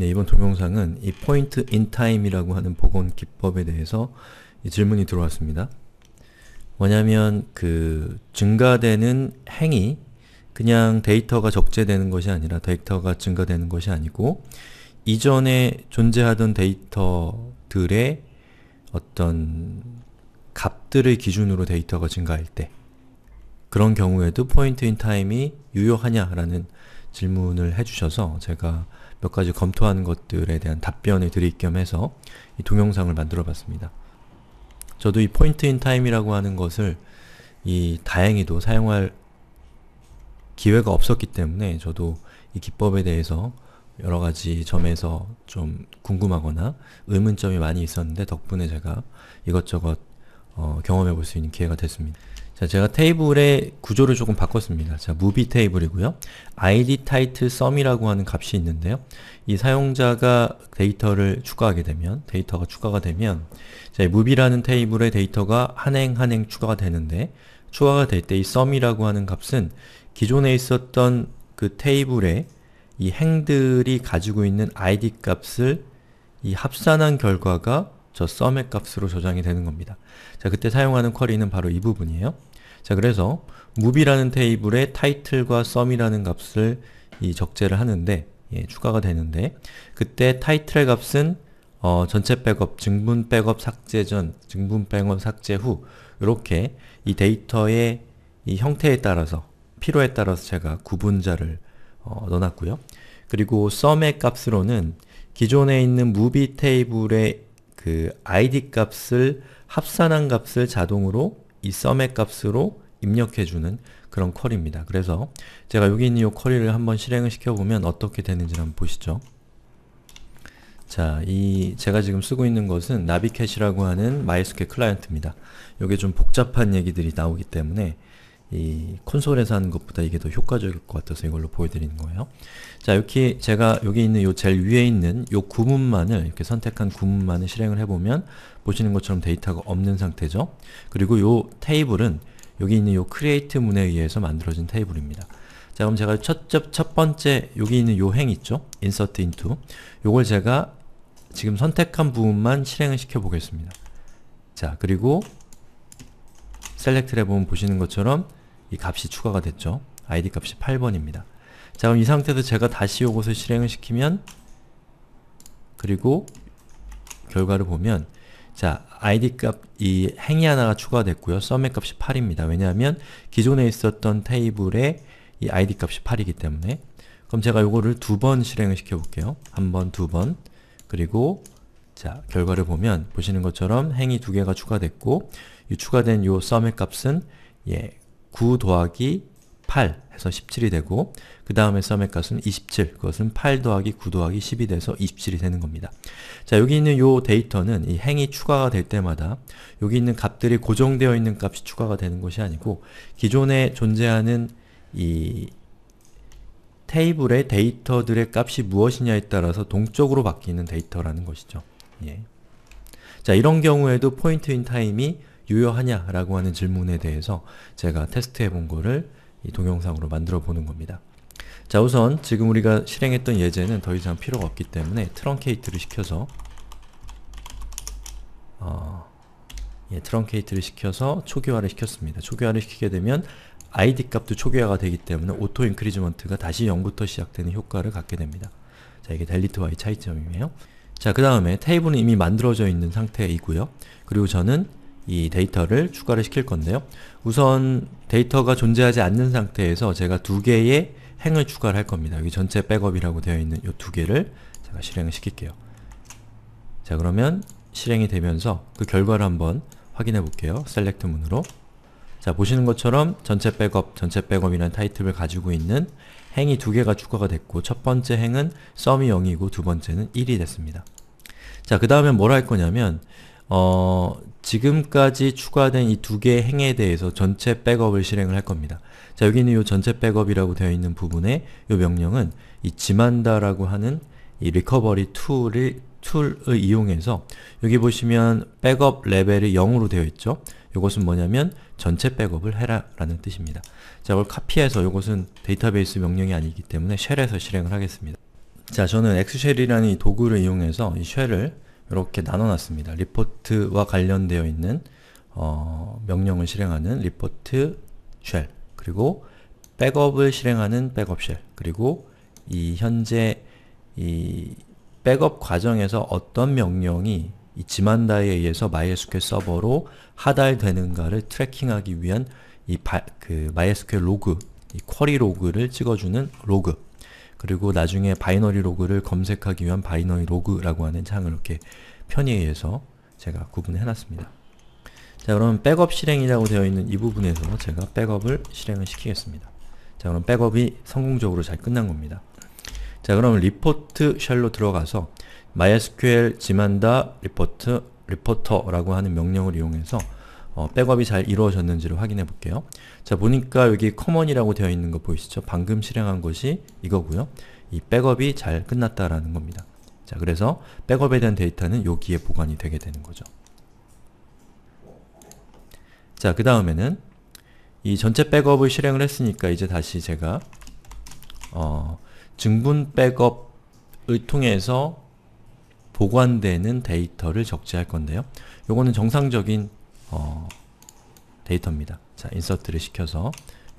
네, 이번 동영상은 이 point in time이라고 하는 복원 기법에 대해서 질문이 들어왔습니다. 뭐냐면 그 증가되는 행이 그냥 데이터가 적재되는 것이 아니라 데이터가 증가되는 것이 아니고 이전에 존재하던 데이터들의 어떤 값들을 기준으로 데이터가 증가할 때 그런 경우에도 포인트 인 타임이 유효하냐라는 질문을 해주셔서 제가 몇 가지 검토한 것들에 대한 답변을 드릴 겸 해서 이 동영상을 만들어 봤습니다. 저도 이 포인트 인 타임이라고 하는 것을 이 다행히도 사용할 기회가 없었기 때문에 저도 이 기법에 대해서 여러 가지 점에서 좀 궁금하거나 의문점이 많이 있었는데 덕분에 제가 이것저것 어, 경험해 볼 수 있는 기회가 됐습니다. 자, 제가 테이블의 구조를 조금 바꿨습니다. 자, 무비 테이블이고요. id title sum이라고 하는 값이 있는데요. 이 사용자가 데이터를 추가하게 되면, 데이터가 추가가 되면 자, 무비라는 테이블의 데이터가 한 행 한 행 추가가 되는데 추가가 될 때 이 sum이라고 하는 값은 기존에 있었던 그 테이블의 이 행들이 가지고 있는 id 값을 이 합산한 결과가 저 sum의 값으로 저장이 되는 겁니다. 자, 그때 사용하는 쿼리는 바로 이 부분이에요. 자 그래서 무비라는 테이블에 t i t l e 과 s u m 이라는 값을 이 적재를 하는데 예, 추가가 되는데 그때 t i t l e 의 값은 어, 전체 백업, 증분 백업 삭제 전, 증분 백업 삭제 후 이렇게 이 데이터의 이 형태에 따라서 필요에 따라서 제가 구분자를 어, 넣어놨고요. 그리고 s u m 의 값으로는 기존에 있는 무비 테이블의 그 id 값을 합산한 값을 자동으로 이 s u 썸의 값으로 입력해주는 그런 쿼리입니다. 그래서 제가 여기 있는 이 쿼리를 한번 실행을 시켜보면 어떻게 되는지 한번 보시죠. 자, 이 제가 지금 쓰고 있는 것은 나비캣이라고 하는 마이스퀘 클라이언트입니다. 이게 좀 복잡한 얘기들이 나오기 때문에 이 콘솔에서 하는 것보다 이게 더 효과적일 것 같아서 이걸로 보여드리는 거예요. 자, 이렇게 제가 여기 있는 요 제일 위에 있는 요 구문만을 이렇게 선택한 구문만을 실행을 해보면 보시는 것처럼 데이터가 없는 상태죠. 그리고 요 테이블은 여기 있는 요 create 문에 의해서 만들어진 테이블입니다. 자, 그럼 제가 첫, 첫 번째 여기 있는 요 행 있죠? insert into 요걸 제가 지금 선택한 부분만 실행을 시켜보겠습니다. 자, 그리고 셀렉트를 해보면 보시는 것처럼 이 값이 추가가 됐죠. id 값이 8번입니다. 자 그럼 이 상태에서 제가 다시 요것을 실행을 시키면 그리고 결과를 보면 자 id 값, 이 행이 하나가 추가됐고요. sum의 값이 8입니다. 왜냐하면 기존에 있었던 테이블에 이 id 값이 8이기 때문에 그럼 제가 요거를 두 번 실행을 시켜볼게요. 한 번, 두 번, 그리고 자, 결과를 보면 보시는 것처럼 행이 두 개가 추가됐고 이 추가된 요 sum의 값은 예, 9 더하기 8 해서 17이 되고 그 다음에 s u m 의 값은 27, 그것은 8 더하기 9 더하기 10이 돼서 27이 되는 겁니다. 자, 여기 있는 요 데이터는 이 행이 추가가 될 때마다 여기 있는 값들이 고정되어 있는 값이 추가가 되는 것이 아니고 기존에 존재하는 이 테이블의 데이터들의 값이 무엇이냐에 따라서 동적으로 바뀌는 데이터라는 것이죠. 예. 자, 이런 경우에도 포인트 인 타임이 유효하냐라고 하는 질문에 대해서 제가 테스트해 본 거를 이 동영상으로 만들어 보는 겁니다. 자 우선 지금 우리가 실행했던 예제는 더 이상 필요가 없기 때문에 트렁케이트를 시켜서 어, 예, 트렁케이트를 시켜서 초기화를 시켰습니다. 초기화를 시키게 되면 id 값도 초기화가 되기 때문에 오토 인크리즈먼트가 다시 0부터 시작되는 효과를 갖게 됩니다. 자 이게 델리트와의 차이점이에요. 자 그 다음에 테이블은 이미 만들어져 있는 상태이고요. 그리고 저는 이 데이터를 추가를 시킬 건데요. 우선 데이터가 존재하지 않는 상태에서 제가 두 개의 행을 추가를 할 겁니다. 여기 전체 백업이라고 되어 있는 이 두 개를 제가 실행을 시킬게요. 자 그러면 실행이 되면서 그 결과를 한번 확인해 볼게요. select 문으로 자 보시는 것처럼 전체 백업, 전체 백업이라는 타이틀을 가지고 있는 행이 두 개가 추가가 됐고 첫 번째 행은 sum이 0이고 두 번째는 1이 됐습니다. 자그 다음에 뭐라 할 거냐면 어, 지금까지 추가된 이 두 개의 행에 대해서 전체 백업을 실행을 할 겁니다. 자, 여기 있는 이 전체 백업이라고 되어 있는 부분에 이 명령은 이 지만다라고 하는 이 리커버리 툴을 툴을 이용해서 여기 보시면 백업 레벨이 0으로 되어 있죠? 이것은 뭐냐면 전체 백업을 해라 라는 뜻입니다. 자, 이걸 카피해서 이것은 데이터베이스 명령이 아니기 때문에 쉘에서 실행을 하겠습니다. 자, 저는 엑셀이라는 이 도구를 이용해서 이 쉘을 이렇게 나눠놨습니다. 리포트와 관련되어 있는 어, 명령을 실행하는 리포트 쉘 그리고 백업을 실행하는 백업 쉘 그리고 이 현재 이 백업 과정에서 어떤 명령이 이 지만다에 의해서 MySQL 서버로 하달되는가를 트래킹하기 위한 이그 MySQL 로그, 이 쿼리 로그를 찍어주는 로그 그리고 나중에 바이너리 로그를 검색하기 위한 바이너리 로그라고 하는 창을 이렇게 편의에서 제가 구분해 놨습니다. 자 그럼 백업 실행이라고 되어 있는 이 부분에서 제가 백업을 실행을 시키겠습니다. 자 그럼 백업이 성공적으로 잘 끝난 겁니다. 자 그럼 리포트 쉘로 들어가서 MySQL 지만다 리포트 리포터라고 하는 명령을 이용해서 어, 백업이 잘 이루어졌는지를 확인해 볼게요. 자 보니까 여기 커먼이라고 되어 있는 거 보이시죠? 방금 실행한 것이 이거고요. 이 백업이 잘 끝났다라는 겁니다. 자 그래서 백업에 대한 데이터는 여기에 보관이 되게 되는 거죠. 자 그 다음에는 이 전체 백업을 실행을 했으니까 이제 다시 제가 어, 증분 백업을 통해서 보관되는 데이터를 적재할 건데요. 요거는 정상적인 어, 데이터입니다. 자, 인서트를 시켜서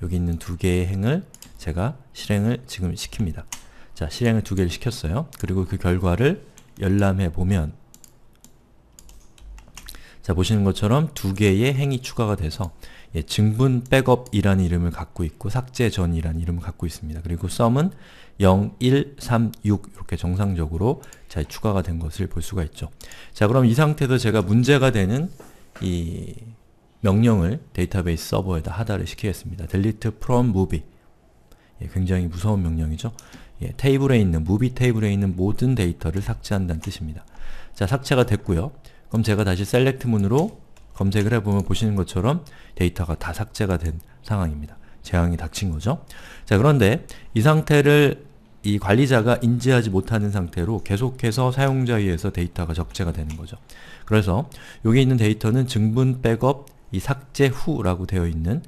여기 있는 두 개의 행을 제가 실행을 지금 시킵니다. 자, 실행을 두 개를 시켰어요. 그리고 그 결과를 열람해 보면 자, 보시는 것처럼 두 개의 행이 추가가 돼서 예, 증분 백업이라는 이름을 갖고 있고 삭제 전이라는 이름을 갖고 있습니다. 그리고 썸은 0, 1, 3, 6 이렇게 정상적으로 잘 추가가 된 것을 볼 수가 있죠. 자 그럼 이 상태에서 제가 문제가 되는 이 명령을 데이터베이스 서버에다 하달을 시키겠습니다. delete from movie 예, 굉장히 무서운 명령이죠. 예, 테이블에 있는, 무비 테이블에 있는 모든 데이터를 삭제한다는 뜻입니다. 자, 삭제가 됐고요. 그럼 제가 다시 select 문으로 검색을 해보면 보시는 것처럼 데이터가 다 삭제가 된 상황입니다. 재앙이 닥친 거죠. 자, 그런데 이 상태를 이 관리자가 인지하지 못하는 상태로 계속해서 사용자에 위서 데이터가 적재가 되는 거죠. 그래서 여기 있는 데이터는 증분 백업 이 삭제 후라고 되어 있는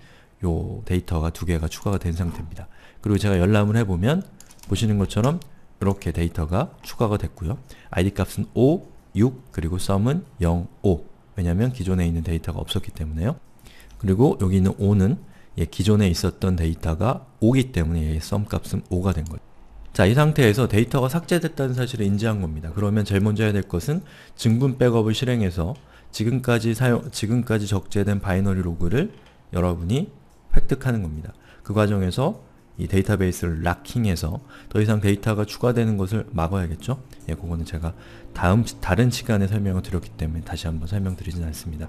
요 데이터가 두 개가 추가가 된 상태입니다. 그리고 제가 열람을 해보면 보시는 것처럼 이렇게 데이터가 추가가 됐고요. id 값은 5, 6, 그리고 sum은 0, 5 왜냐면 기존에 있는 데이터가 없었기 때문에요. 그리고 여기 있는 5는 예, 기존에 있었던 데이터가 5기 때문에 예, sum 값은 5가 된 거예요. 자, 이 상태에서 데이터가 삭제됐다는 사실을 인지한 겁니다. 그러면 제일 먼저 해야 될 것은 증분 백업을 실행해서 지금까지 사용, 지금까지 적재된 바이너리 로그를 여러분이 획득하는 겁니다. 그 과정에서 이 데이터베이스를 락킹해서 더 이상 데이터가 추가되는 것을 막아야겠죠? 예, 그거는 제가 다음, 다른 시간에 설명을 드렸기 때문에 다시 한번 설명드리진 않습니다.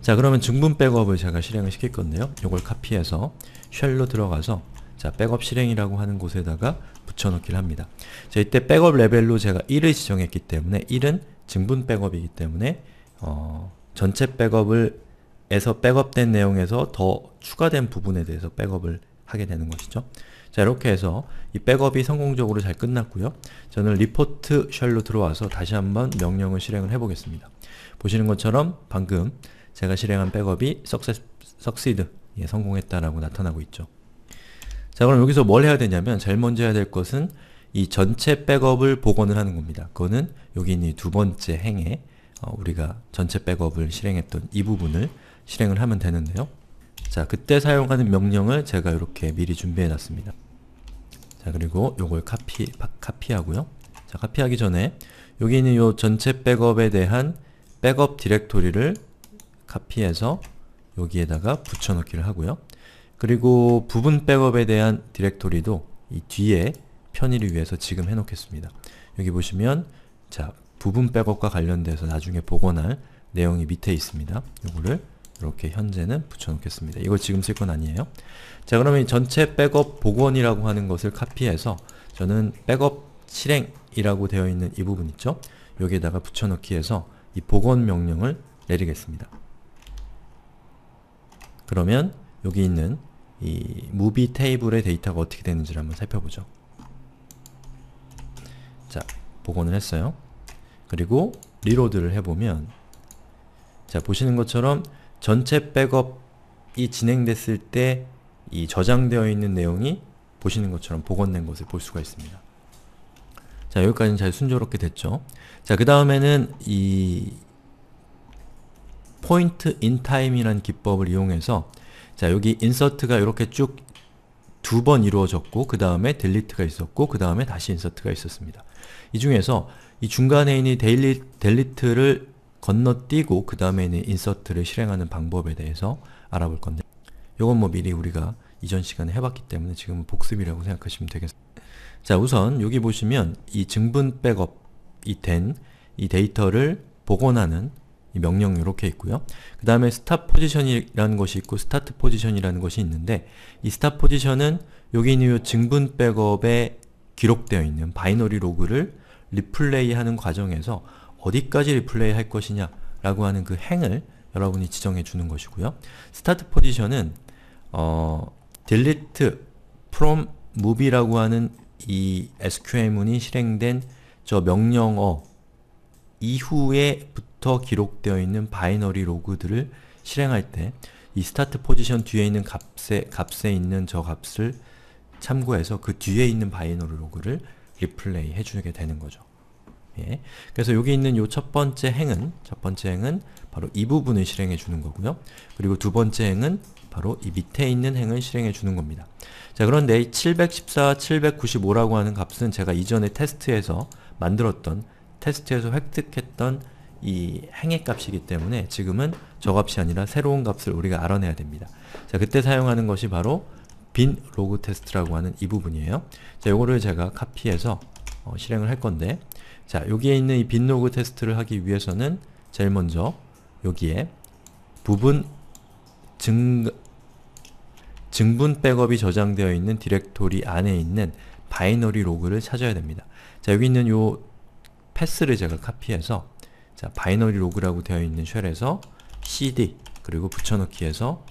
자, 그러면 증분 백업을 제가 실행을 시킬 건데요. 이걸 카피해서 쉘로 들어가서 자, 백업 실행이라고 하는 곳에다가 붙여넣기를 합니다. 자, 이때 백업 레벨로 제가 1을 지정했기 때문에 1은 증분 백업이기 때문에 어, 전체 백업을 에서 백업된 내용에서 더 추가된 부분에 대해서 백업을 하게 되는 것이죠. 자 이렇게 해서 이 백업이 성공적으로 잘 끝났고요. 저는 리포트 쉘로 들어와서 다시 한번 명령을 실행을 해보겠습니다. 보시는 것처럼 방금 제가 실행한 백업이 success, succeed, 예, 성공했다라고 나타나고 있죠. 자 그럼 여기서 뭘 해야 되냐면 제일 먼저 해야 될 것은 이 전체 백업을 복원을 하는 겁니다. 그거는 여기 있는 두 번째 행에 어, 우리가 전체 백업을 실행했던 이 부분을 실행을 하면 되는데요. 자, 그때 사용하는 명령을 제가 이렇게 미리 준비해 놨습니다. 자, 그리고 요걸 카피, 파, 카피하고요. 자, 카피하기 전에 여기 있는 요 전체 백업에 대한 백업 디렉토리를 카피해서 여기에다가 붙여넣기를 하고요. 그리고 부분 백업에 대한 디렉토리도 이 뒤에 편의를 위해서 지금 해놓겠습니다. 여기 보시면 자 부분 백업과 관련돼서 나중에 복원할 내용이 밑에 있습니다. 요거를 이렇게 현재는 붙여놓겠습니다. 이거 지금 쓸 건 아니에요. 자 그러면 전체 백업 복원이라고 하는 것을 카피해서 저는 백업 실행이라고 되어 있는 이 부분 있죠? 여기에다가 붙여넣기 해서 이 복원 명령을 내리겠습니다. 그러면 여기 있는 이 무비 테이블의 데이터가 어떻게 되는지를 한번 살펴보죠. 자, 복원을 했어요. 그리고 리로드를 해보면 자, 보시는 것처럼 전체 백업이 진행됐을 때 이 저장되어 있는 내용이 보시는 것처럼 복원된 것을 볼 수가 있습니다. 자, 여기까지는 잘 순조롭게 됐죠. 자, 그 다음에는 이 포인트 인타임이란 기법을 이용해서 자 여기 인서트가 이렇게 쭉 두 번 이루어졌고 그 다음에 델리트가 있었고 그 다음에 다시 인서트가 있었습니다. 이 중에서 이 중간에 있는 데일리, 델리트를 건너뛰고 그 다음에 있는 인서트를 실행하는 방법에 대해서 알아볼 건데 요건 뭐 미리 우리가 이전 시간에 해봤기 때문에 지금은 복습이라고 생각하시면 되겠습니다. 자 우선 여기 보시면 이 증분 백업이 된 이 데이터를 복원하는 명령 이렇게 있고요. 그 다음에 스탑 포지션이라는 것이 있고 스타트 포지션이라는 것이 있는데 이 스탑 포지션은 여기 있는 이 증분 백업에 기록되어 있는 바이너리 로그를 리플레이하는 과정에서 어디까지 리플레이할 것이냐 라고 하는 그 행을 여러분이 지정해 주는 것이고요. 스타트 포지션은 어, delete from movie라고 하는 이 SQL문이 실행된 저 명령어 이후에 부터 기록되어 있는 바이너리 로그들을 실행할 때 이 스타트 포지션 뒤에 있는 값에, 값에 있는 저 값을 참고해서 그 뒤에 있는 바이너리 로그를 리플레이 해주게 되는 거죠. 예. 그래서 여기 있는 요첫 번째 행은 첫 번째 행은 바로 이 부분을 실행해 주는 거고요. 그리고 두 번째 행은 바로 이 밑에 있는 행을 실행해 주는 겁니다. 자 그런데 714, 795라고 하는 값은 제가 이전에 테스트에서 만들었던 테스트에서 획득했던 이 행의 값이기 때문에 지금은 저 값이 아니라 새로운 값을 우리가 알아내야 됩니다. 자, 그때 사용하는 것이 바로 빈 로그 테스트라고 하는 이 부분이에요. 자, 요거를 제가 카피해서 어, 실행을 할 건데 자, 여기에 있는 이 빈 로그 테스트를 하기 위해서는 제일 먼저 여기에 부분 증 증분 백업이 저장되어 있는 디렉토리 안에 있는 바이너리 로그를 찾아야 됩니다. 자, 여기 있는 요 패스를 제가 카피해서 자, 바이너리 로그라고 되어 있는 쉘에서 cd 그리고 붙여넣기에서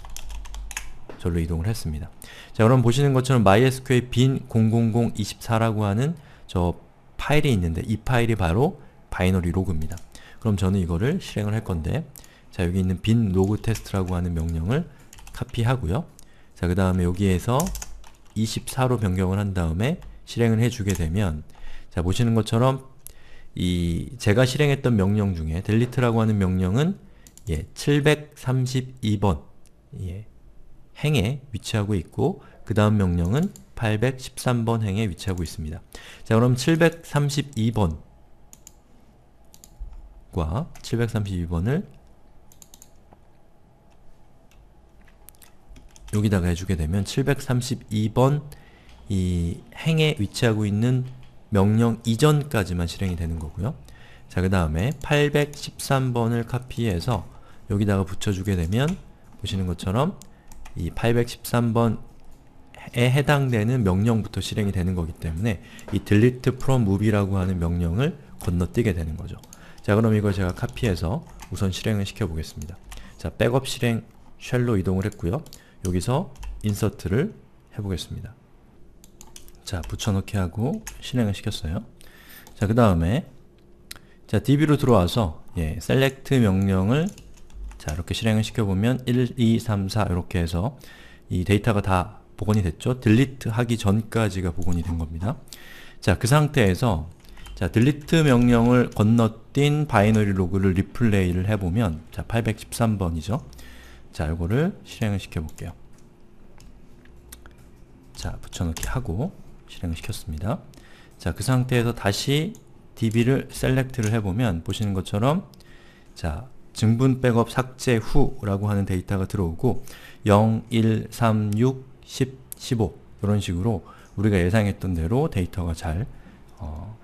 절로 이동을 했습니다. 자, 여러분 보시는 것처럼 mysql 빈 00024라고 하는 저 파일이 있는데 이 파일이 바로 바이너리 로그입니다. 그럼 저는 이거를 실행을 할 건데 자, 여기 있는 빈 로그 테스트라고 하는 명령을 카피하고요. 자, 그 다음에 여기에서 24로 변경을 한 다음에 실행을 해주게 되면 자, 보시는 것처럼 이 제가 실행했던 명령 중에 delete라고 하는 명령은 예, 732번 예, 행에 위치하고 있고 그 다음 명령은 813번 행에 위치하고 있습니다. 자 그럼 732번과 732번을 여기다가 해주게 되면 732번 이 행에 위치하고 있는 명령 이전까지만 실행이 되는 거고요. 자, 그 다음에 813번을 카피해서 여기다가 붙여주게 되면 보시는 것처럼 이 813번에 해당되는 명령부터 실행이 되는 거기 때문에 이 delete from movie라고 하는 명령을 건너뛰게 되는 거죠. 자, 그럼 이걸 제가 카피해서 우선 실행을 시켜보겠습니다. 자, 백업 실행 쉘로 이동을 했고요. 여기서 인서트를 해보겠습니다. 자, 붙여넣기 하고 실행을 시켰어요. 자, 그 다음에 자, db로 들어와서 예, select 명령을 자, 이렇게 실행을 시켜보면 1, 2, 3, 4 이렇게 해서 이 데이터가 다 복원이 됐죠? delete 하기 전까지가 복원이 된 겁니다. 자, 그 상태에서 자, delete 명령을 건너뛴 바이너리 로그를 리플레이를 해보면 자, 813번이죠. 자, 이거를 실행을 시켜볼게요. 자, 붙여넣기 하고 실행을 시켰습니다. 자, 그 상태에서 다시 db를 셀렉트를 해보면 보시는 것처럼 자, 증분 백업 삭제 후라고 하는 데이터가 들어오고 0, 1, 3, 6, 10, 15 이런 식으로 우리가 예상했던 대로 데이터가 잘 어,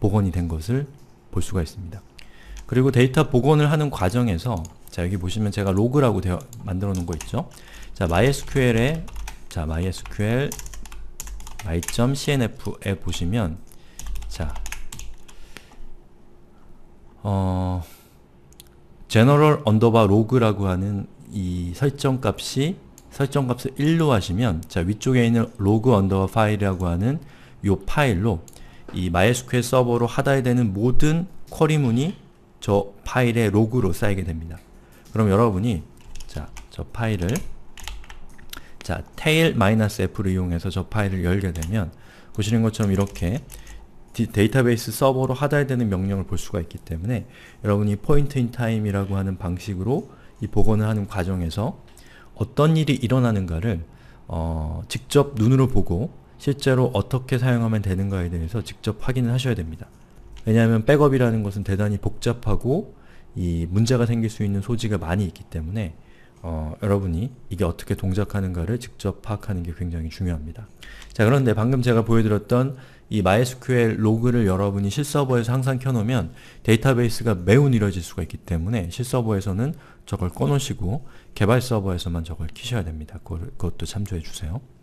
복원이 된 것을 볼 수가 있습니다. 그리고 데이터 복원을 하는 과정에서 자 여기 보시면 제가 로그라고 만들어 놓은 거 있죠? 자 MySQL에 자 MySQL y.cnf에 보시면 자 어, general underbar log라고 하는 이 설정 값이 설정 값을 1로 하시면 자 위쪽에 있는 log underbar file이라고 하는 요 파일로 이 MySQL 서버로 하다에되는 모든 쿼리문이 저 파일의 로그로 쌓이게 됩니다. 그럼 여러분이 자, 저 파일을 자, tail-f를 이용해서 저 파일을 열게 되면 보시는 것처럼 이렇게 데이터베이스 서버로 하달되는 명령을 볼 수가 있기 때문에 여러분이 포인트 인 타임이라고 하는 방식으로 이 복원을 하는 과정에서 어떤 일이 일어나는가를 어, 직접 눈으로 보고 실제로 어떻게 사용하면 되는가에 대해서 직접 확인을 하셔야 됩니다. 왜냐하면 백업이라는 것은 대단히 복잡하고 이 문제가 생길 수 있는 소지가 많이 있기 때문에 어, 여러분이 이게 어떻게 동작하는가를 직접 파악하는 게 굉장히 중요합니다. 자 그런데 방금 제가 보여드렸던 이 MySQL 로그를 여러분이 실서버에서 항상 켜놓으면 데이터베이스가 매우 느려질 수가 있기 때문에 실서버에서는 저걸 꺼놓으시고 개발 서버에서만 저걸 키셔야 됩니다. 그걸, 그것도 참조해주세요.